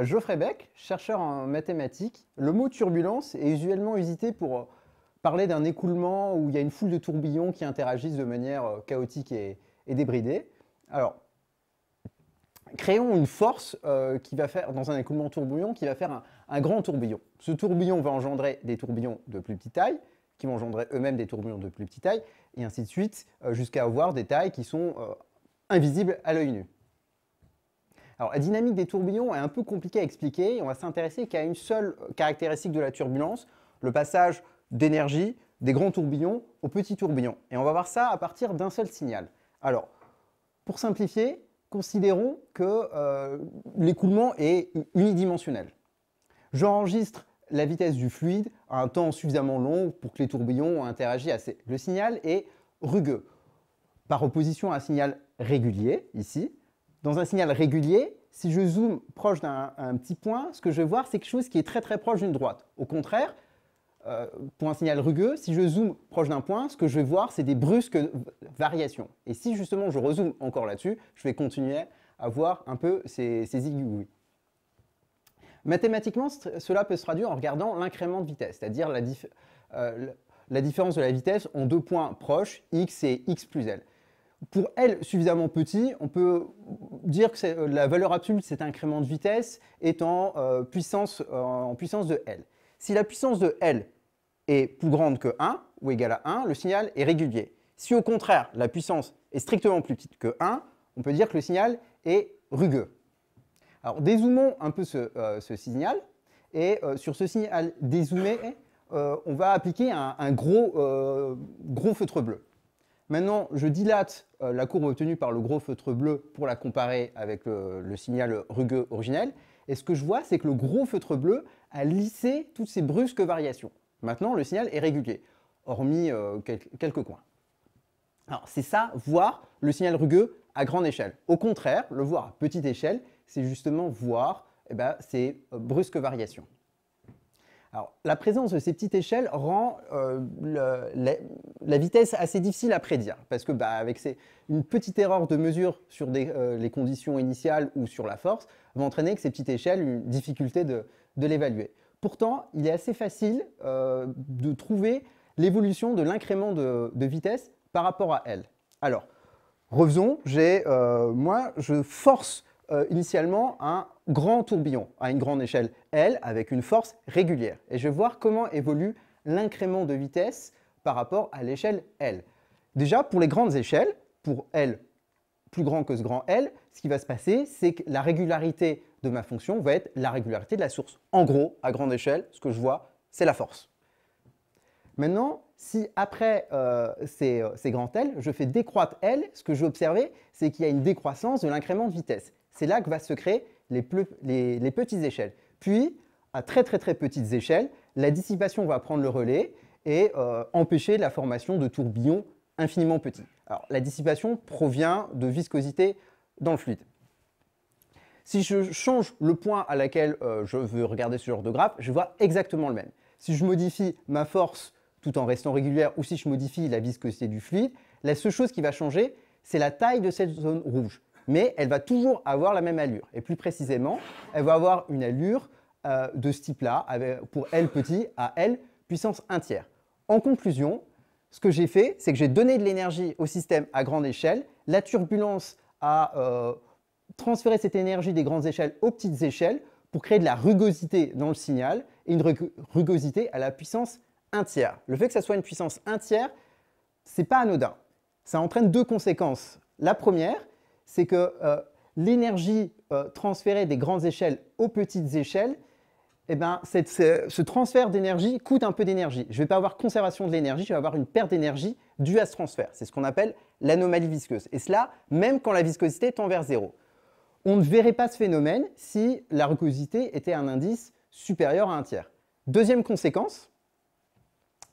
Euh, Geoffrey Beck, chercheur en mathématiques, le mot turbulence est usuellement usité pour euh, parler d'un écoulement où il y a une foule de tourbillons qui interagissent de manière euh, chaotique et, débridée. Alors, créons une force qui va faire, dans un écoulement tourbillon, qui va faire un, grand tourbillon. Ce tourbillon va engendrer des tourbillons de plus petite taille, qui vont engendrer eux-mêmes des tourbillons de plus petite taille, et ainsi de suite, jusqu'à avoir des tailles qui sont invisibles à l'œil nu. Alors la dynamique des tourbillons est un peu compliquée à expliquer et on va s'intéresser qu'à une seule caractéristique de la turbulence, le passage d'énergie des grands tourbillons aux petits tourbillons. Et on va voir ça à partir d'un seul signal. Alors, pour simplifier, considérons que euh, l'écoulement est unidimensionnel. J'enregistre la vitesse du fluide à un temps suffisamment long pour que les tourbillons interagissent assez. Le signal est rugueux. Par opposition à un signal régulier, ici, dans un signal régulier, si je zoome proche d'un petit point, ce que je vais voir, c'est quelque chose qui est très très proche d'une droite. Au contraire, euh, pour un signal rugueux, si je zoome proche d'un point, ce que je vais voir, c'est des brusques variations. Et si justement je rezoome encore là-dessus, je vais continuer à voir un peu ces, ces aiguilles. Mathématiquement, cela peut se traduire en regardant l'incrément de vitesse, c'est-à-dire euh, la, différence de la vitesse en deux points proches, x et x plus l pour L suffisamment petit, on peut dire que euh, la valeur absolue de cet incrément de vitesse est euh, euh, en, puissance, de L. Si la puissance de L est plus grande que 1 ou égale à 1, le signal est régulier. Si au contraire, la puissance est strictement plus petite que 1, on peut dire que le signal est rugueux. Alors dézoomons un peu ce, signal, et sur ce signal dézoomé, on va appliquer un, gros feutre bleu. Maintenant, je dilate euh, la courbe obtenue par le gros feutre bleu pour la comparer avec le, signal rugueux originel. Et ce que je vois, c'est que le gros feutre bleu a lissé toutes ces brusques variations. Maintenant, le signal est régulier, hormis euh, quelques coins. Alors, c'est ça, voir le signal rugueux à grande échelle. Au contraire, le voir à petite échelle, c'est justement voir eh ben, ces euh, brusques variations la présence de ces petites échelles rend euh, la, vitesse assez difficile à prédire, parce que bah, avec une petite erreur de mesure sur euh, les conditions initiales ou sur la force va entraîner que ces petites échelles une difficulté de, l'évaluer. Pourtant, il est assez facile euh, de trouver l'évolution de l'incrément de, vitesse par rapport à elle. Alors, revenons, moi je force euh, initialement un grand tourbillon à une grande échelle, L, avec une force régulière. Et je vais voir comment évolue l'incrément de vitesse par rapport à l'échelle L. Déjà, pour les grandes échelles, pour L plus grand que ce grand L, ce qui va se passer, c'est que la régularité de ma fonction va être la régularité de la source. En gros, à grande échelle, ce que je vois, c'est la force. Maintenant, si après euh, ces, euh, ces, grands L, je fais décroître L, ce que je vais observer, c'est qu'il y a une décroissance de l'incrément de vitesse. C'est là que va se créer les, petites échelles. Puis, à très très très petites échelles, la dissipation va prendre le relais et euh, empêcher la formation de tourbillons infiniment petits. Alors, la dissipation provient de viscosité dans le fluide. Si je change le point à laquelle euh, je veux regarder ce genre de graphe, je vois exactement le même. Si je modifie ma force tout en restant régulière ou si je modifie la viscosité du fluide, la seule chose qui va changer, c'est la taille de cette zone rouge mais elle va toujours avoir la même allure. Et plus précisément, elle va avoir une allure euh, de ce type-là, pour L petit à L puissance 1 tiers. En conclusion, ce que j'ai fait, c'est que j'ai donné de l'énergie au système à grande échelle. La turbulence a euh, transféré cette énergie des grandes échelles aux petites échelles pour créer de la rugosité dans le signal, et une rugosité à la puissance 1 tiers. Le fait que ça soit une puissance 1 tiers, n'est pas anodin. Ça entraîne deux conséquences. La première, c'est que euh, l'énergie euh, transférée des grandes échelles aux petites échelles, eh ben, ce, transfert d'énergie coûte un peu d'énergie. Je ne vais pas avoir conservation de l'énergie, je vais avoir une perte d'énergie due à ce transfert. C'est ce qu'on appelle l'anomalie visqueuse. Et cela, même quand la viscosité tend vers zéro. On ne verrait pas ce phénomène si la rugosité était un indice supérieur à un tiers. Deuxième conséquence,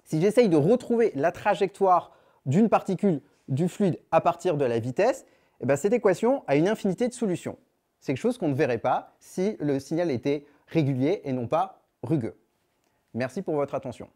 si j'essaye de retrouver la trajectoire d'une particule du fluide à partir de la vitesse, eh ben, cette équation a une infinité de solutions. C'est quelque chose qu'on ne verrait pas si le signal était régulier et non pas rugueux. Merci pour votre attention.